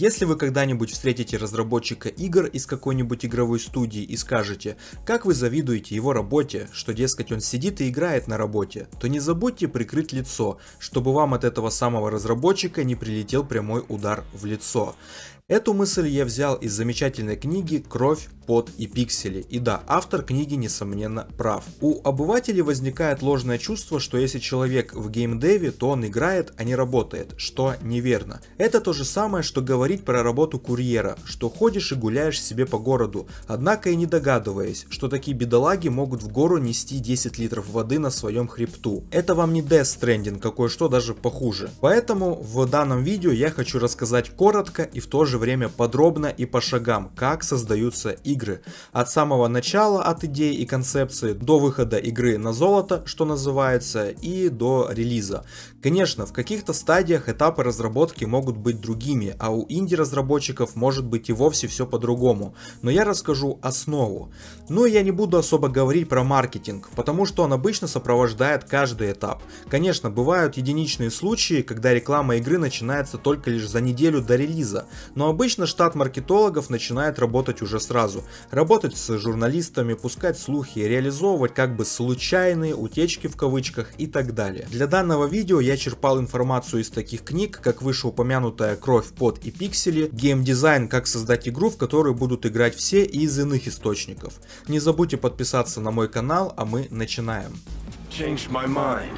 Если вы когда-нибудь встретите разработчика игр из какой-нибудь игровой студии и скажете, как вы завидуете его работе, что дескать он сидит и играет на работе, то не забудьте прикрыть лицо, чтобы вам от этого самого разработчика не прилетел прямой удар в лицо. Эту мысль я взял из замечательной книги «Кровь, под и пиксели». И да, автор книги, несомненно, прав. У обывателей возникает ложное чувство, что если человек в геймдеве, то он играет, а не работает, что неверно. Это то же самое, что говорить про работу курьера, что ходишь и гуляешь себе по городу, однако и не догадываясь, что такие бедолаги могут в гору нести 10 литров воды на своем хребту. Это вам не Death Stranding, какое что даже похуже. Поэтому в данном видео я хочу рассказать коротко и в то же же время подробно и по шагам, как создаются игры. От самого начала, от идеи и концепции, до выхода игры на золото, что называется, и до релиза. Конечно, в каких-то стадиях этапы разработки могут быть другими, а у инди-разработчиков может быть и вовсе все по-другому. Но я расскажу основу. Ну и я не буду особо говорить про маркетинг, потому что он обычно сопровождает каждый этап. Конечно, бывают единичные случаи, когда реклама игры начинается только лишь за неделю до релиза, но обычно штат маркетологов начинает работать уже сразу. Работать с журналистами, пускать слухи, реализовывать как бы случайные утечки в кавычках и так далее. Для данного видео я черпал информацию из таких книг, как вышеупомянутая «Кровь, под и пиксели», «Геймдизайн. Как создать игру, в которую будут играть все» и из иных источников. Не забудьте подписаться на мой канал, а мы начинаем. Changed my mind.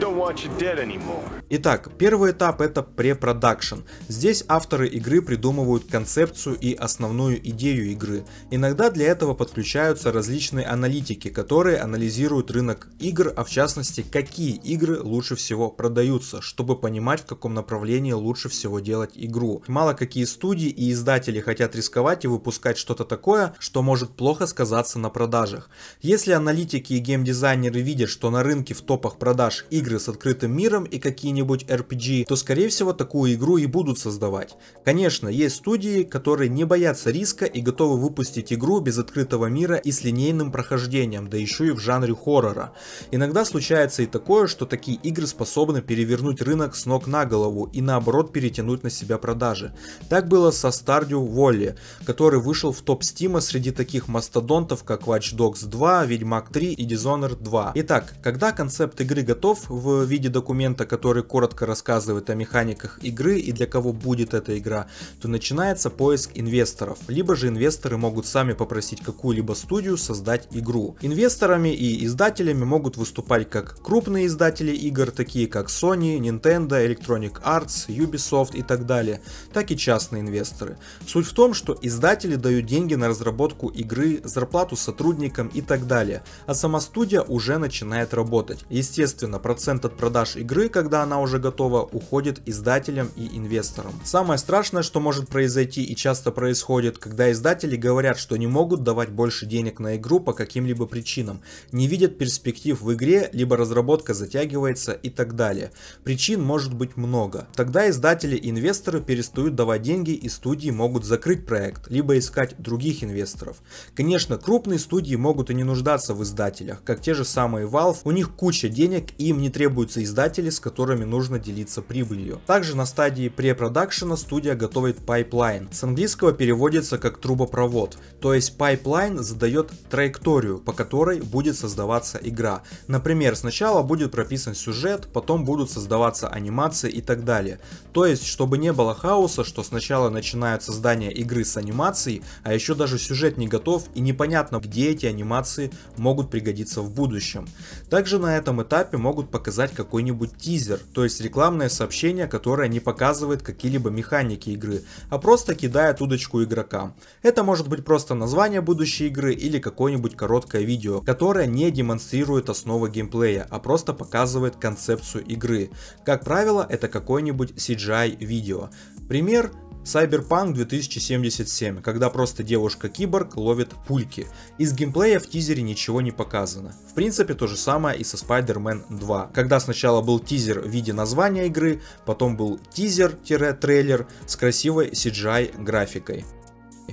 Don't want you dead anymore. Итак, первый этап это препродакшн. Здесь авторы игры придумывают концепцию и основную идею игры. Иногда для этого подключаются различные аналитики, которые анализируют рынок игр, а в частности, какие игры лучше всего продаются, чтобы понимать, в каком направлении лучше всего делать игру. Мало какие студии и издатели хотят рисковать и выпускать что-то такое, что может плохо сказаться на продажах. Если аналитики и геймдизайнеры видят, что на рынке в топах продаж игры с открытым миром и какие-нибудь какой-нибудь RPG, то скорее всего такую игру и будут создавать. Конечно, есть студии, которые не боятся риска и готовы выпустить игру без открытого мира и с линейным прохождением, да еще и в жанре хоррора. Иногда случается и такое, что такие игры способны перевернуть рынок с ног на голову и наоборот перетянуть на себя продажи. Так было со Stardew Valley, который вышел в топ стима среди таких мастодонтов, как Watch Dogs 2, Ведьмак 3 и Dishonored 2. Итак, когда концепт игры готов в виде документа, который коротко рассказывает о механиках игры и для кого будет эта игра, то начинается поиск инвесторов, либо же инвесторы могут сами попросить какую-либо студию создать игру. Инвесторами и издателями могут выступать как крупные издатели игр, такие как Sony, Nintendo, Electronic Arts, Ubisoft и так далее, так и частные инвесторы. Суть в том, что издатели дают деньги на разработку игры, зарплату сотрудникам и так далее, а сама студия уже начинает работать. Естественно, процент от продаж игры, когда она уже готова, уходит издателям и инвесторам. Самое страшное, что может произойти и часто происходит, когда издатели говорят, что не могут давать больше денег на игру по каким-либо причинам, не видят перспектив в игре, либо разработка затягивается и так далее. Причин может быть много. Тогда издатели и инвесторы перестают давать деньги и студии могут закрыть проект, либо искать других инвесторов. Конечно, крупные студии могут и не нуждаться в издателях, как те же самые Valve, у них куча денег и им не требуются издатели, с которыми которыми нужно делиться прибылью. Также на стадии препродакшена студия готовит пайплайн. С английского переводится как трубопровод. То есть пайплайн задает траекторию, по которой будет создаваться игра. Например, сначала будет прописан сюжет, потом будут создаваться анимации и так далее. То есть, чтобы не было хаоса, что сначала начинают создание игры с анимацией, а еще даже сюжет не готов и непонятно, где эти анимации могут пригодиться в будущем. Также на этом этапе могут показать какой-нибудь тизер, то есть рекламное сообщение, которое не показывает какие-либо механики игры, а просто кидает удочку игрокам. Это может быть просто название будущей игры или какое-нибудь короткое видео, которое не демонстрирует основы геймплея, а просто показывает концепцию игры. Как правило, это какое-нибудь CGI видео. Пример Cyberpunk 2077, когда просто девушка-киборг ловит пульки. Из геймплея в тизере ничего не показано. В принципе, то же самое и со Spider-Man 2, когда сначала был тизер в виде названия игры, потом был тизер-трейлер с красивой CGI-графикой.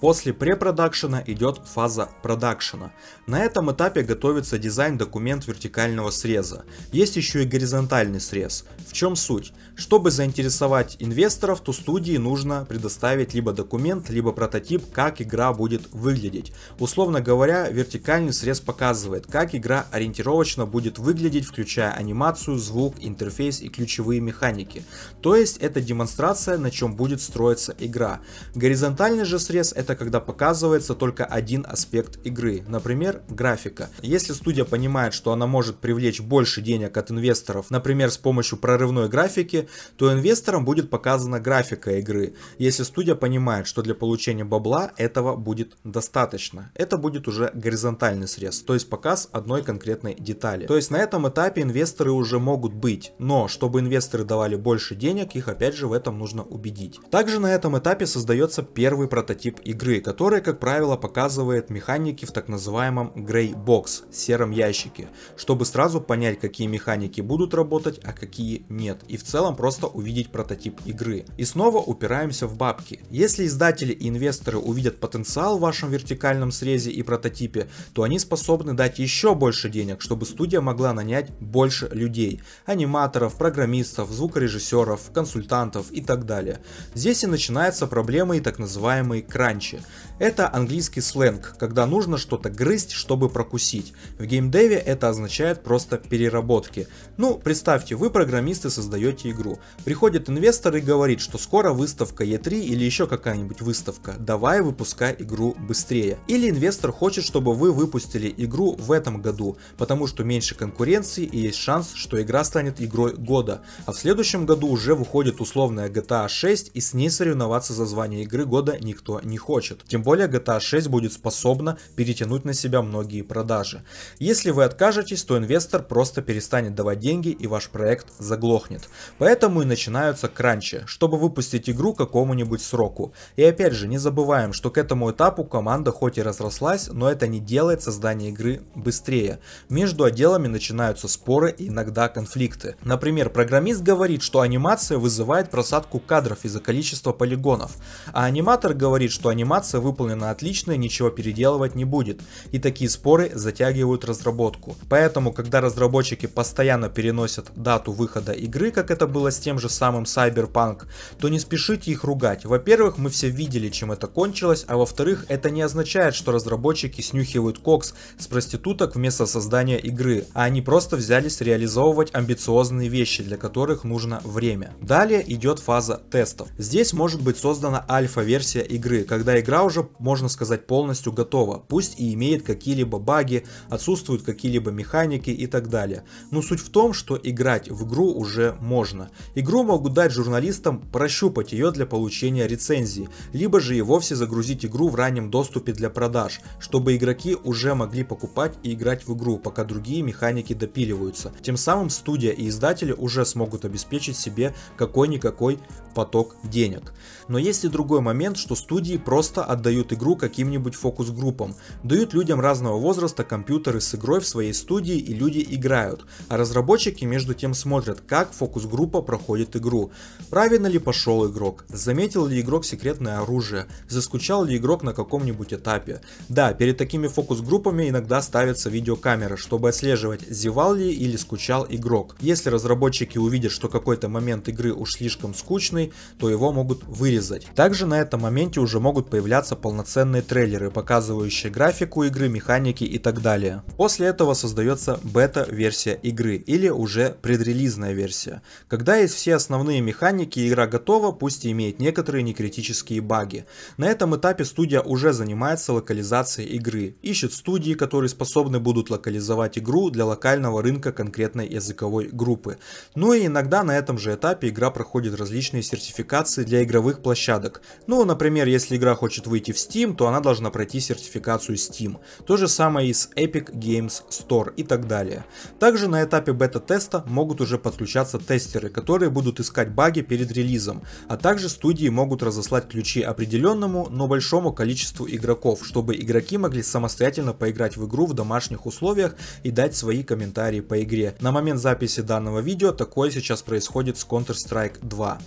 После препродакшена идет фаза продакшена. На этом этапе готовится дизайн-документ вертикального среза. Есть еще и горизонтальный срез. В чем суть? Чтобы заинтересовать инвесторов, то студии нужно предоставить либо документ, либо прототип, как игра будет выглядеть. Условно говоря, вертикальный срез показывает, как игра ориентировочно будет выглядеть, включая анимацию, звук, интерфейс и ключевые механики. То есть это демонстрация, на чем будет строиться игра. Горизонтальный же срез это это когда показывается только один аспект игры, например, графика. Если студия понимает, что она может привлечь больше денег от инвесторов, например, с помощью прорывной графики, то инвесторам будет показана графика игры. Если студия понимает, что для получения бабла этого будет достаточно, это будет уже горизонтальный срез, то есть показ одной конкретной детали. То есть на этом этапе инвесторы уже могут быть, но чтобы инвесторы давали больше денег, их опять же в этом нужно убедить. Также на этом этапе создается первый прототип игры, которая, как правило, показывает механики в так называемом Grey Box, сером ящике, чтобы сразу понять, какие механики будут работать, а какие нет, и в целом просто увидеть прототип игры. И снова упираемся в бабки. Если издатели и инвесторы увидят потенциал в вашем вертикальном срезе и прототипе, то они способны дать еще больше денег, чтобы студия могла нанять больше людей, аниматоров, программистов, звукорежиссеров, консультантов и так далее. Здесь и начинаются проблемы и так называемые крайние панчи. Это английский сленг, когда нужно что-то грызть, чтобы прокусить. В геймдеве это означает просто переработки. Ну, представьте, вы программисты создаете игру. Приходит инвестор и говорит, что скоро выставка E3 или еще какая-нибудь выставка. Давай выпускай игру быстрее. Или инвестор хочет, чтобы вы выпустили игру в этом году, потому что меньше конкуренции и есть шанс, что игра станет игрой года. А в следующем году уже выходит условная GTA 6 и с ней соревноваться за звание игры года никто не хочет хочет. Тем более GTA 6 будет способна перетянуть на себя многие продажи. Если вы откажетесь, то инвестор просто перестанет давать деньги и ваш проект заглохнет. Поэтому и начинаются кранчи, чтобы выпустить игру какому-нибудь сроку. И опять же, не забываем, что к этому этапу команда хоть и разрослась, но это не делает создание игры быстрее. Между отделами начинаются споры и иногда конфликты. Например, программист говорит, что анимация вызывает просадку кадров из-за количества полигонов, а аниматор говорит, что анимация анимация выполнена отлично и ничего переделывать не будет, и такие споры затягивают разработку. Поэтому, когда разработчики постоянно переносят дату выхода игры, как это было с тем же самым Cyberpunk, то не спешите их ругать. Во-первых, мы все видели, чем это кончилось, а во-вторых, это не означает, что разработчики снюхивают кокс с проституток вместо создания игры, а они просто взялись реализовывать амбициозные вещи, для которых нужно время. Далее идет фаза тестов. Здесь может быть создана альфа-версия игры, когда когда игра уже, можно сказать, полностью готова, пусть и имеет какие-либо баги, отсутствуют какие-либо механики и так далее. Но суть в том, что играть в игру уже можно. Игру могут дать журналистам прощупать ее для получения рецензии, либо же и вовсе загрузить игру в раннем доступе для продаж, чтобы игроки уже могли покупать и играть в игру, пока другие механики допиливаются. Тем самым студия и издатели уже смогут обеспечить себе какой-никакой поток денег. Но есть и другой момент, что студии просто просто отдают игру каким-нибудь фокус-группам, дают людям разного возраста компьютеры с игрой в своей студии и люди играют, а разработчики между тем смотрят, как фокус-группа проходит игру. Правильно ли пошел игрок? Заметил ли игрок секретное оружие? Заскучал ли игрок на каком-нибудь этапе? Да, перед такими фокус-группами иногда ставятся видеокамеры, чтобы отслеживать, зевал ли или скучал игрок. Если разработчики увидят, что какой-то момент игры уж слишком скучный, то его могут вырезать. Также на этом моменте уже могут появляться полноценные трейлеры, показывающие графику игры, механики и так далее. После этого создается бета-версия игры или уже предрелизная версия. Когда есть все основные механики, игра готова, пусть и имеет некоторые некритические баги. На этом этапе студия уже занимается локализацией игры, ищет студии, которые способны будут локализовать игру для локального рынка конкретной языковой группы. Ну и иногда на этом же этапе игра проходит различные сертификации для игровых площадок. Ну, например, если игра хочет выйти в Steam, то она должна пройти сертификацию Steam. То же самое и с Epic Games Store и так далее. Также на этапе бета-теста могут уже подключаться тестеры, которые будут искать баги перед релизом, а также студии могут разослать ключи определенному, но большому количеству игроков, чтобы игроки могли самостоятельно поиграть в игру в домашних условиях и дать свои комментарии по игре. На момент записи данного видео такое сейчас происходит с Counter-Strike 2.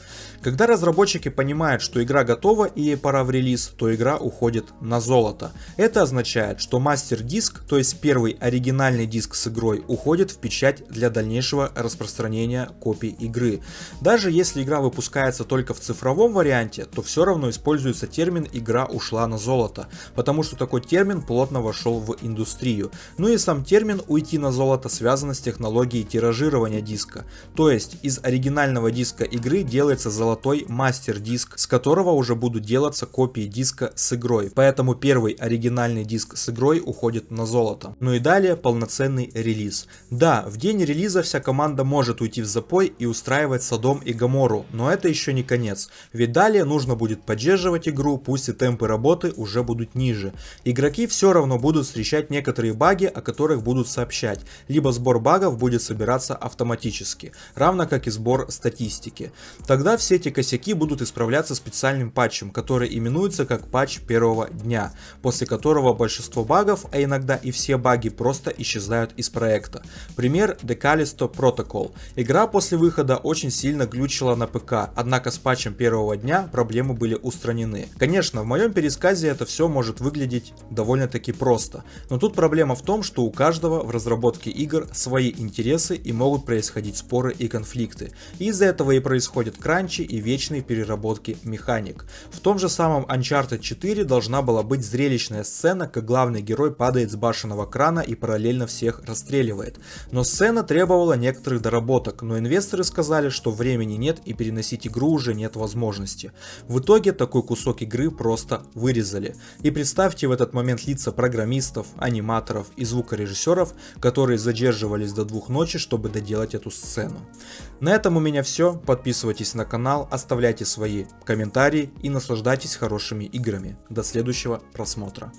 Когда разработчики понимают, что игра готова и ей пора в релиз, вниз, то игра уходит на золото. Это означает, что мастер-диск, то есть первый оригинальный диск с игрой, уходит в печать для дальнейшего распространения копий игры. Даже если игра выпускается только в цифровом варианте, то все равно используется термин «игра ушла на золото», потому что такой термин плотно вошел в индустрию. Ну и сам термин «уйти на золото» связан с технологией тиражирования диска. То есть из оригинального диска игры делается золотой мастер-диск, с которого уже будут делаться копии копии диска с игрой, поэтому первый оригинальный диск с игрой уходит на золото. Ну и далее полноценный релиз. Да, в день релиза вся команда может уйти в запой и устраивать Садом и Гамору, но это еще не конец, ведь далее нужно будет поддерживать игру, пусть и темпы работы уже будут ниже. Игроки все равно будут встречать некоторые баги, о которых будут сообщать, либо сбор багов будет собираться автоматически, равно как и сбор статистики. Тогда все эти косяки будут исправляться специальным патчем, который именуется используется как патч первого дня, после которого большинство багов, а иногда и все баги просто исчезают из проекта. Пример Decalisto Protocol. Игра после выхода очень сильно глючила на ПК, однако с патчем первого дня проблемы были устранены. Конечно, в моем пересказе это все может выглядеть довольно-таки просто, но тут проблема в том, что у каждого в разработке игр свои интересы и могут происходить споры и конфликты. Из-за этого и происходят кранчи и вечные переработки механик. В том же самом Uncharted 4 должна была быть зрелищная сцена, как главный герой падает с башенного крана и параллельно всех расстреливает. Но сцена требовала некоторых доработок, но инвесторы сказали, что времени нет и переносить игру уже нет возможности. В итоге такой кусок игры просто вырезали. И представьте в этот момент лица программистов, аниматоров и звукорежиссеров, которые задерживались до двух ночи, чтобы доделать эту сцену. На этом у меня все. Подписывайтесь на канал, оставляйте свои комментарии и наслаждайтесь хорошими играми. До следующего просмотра.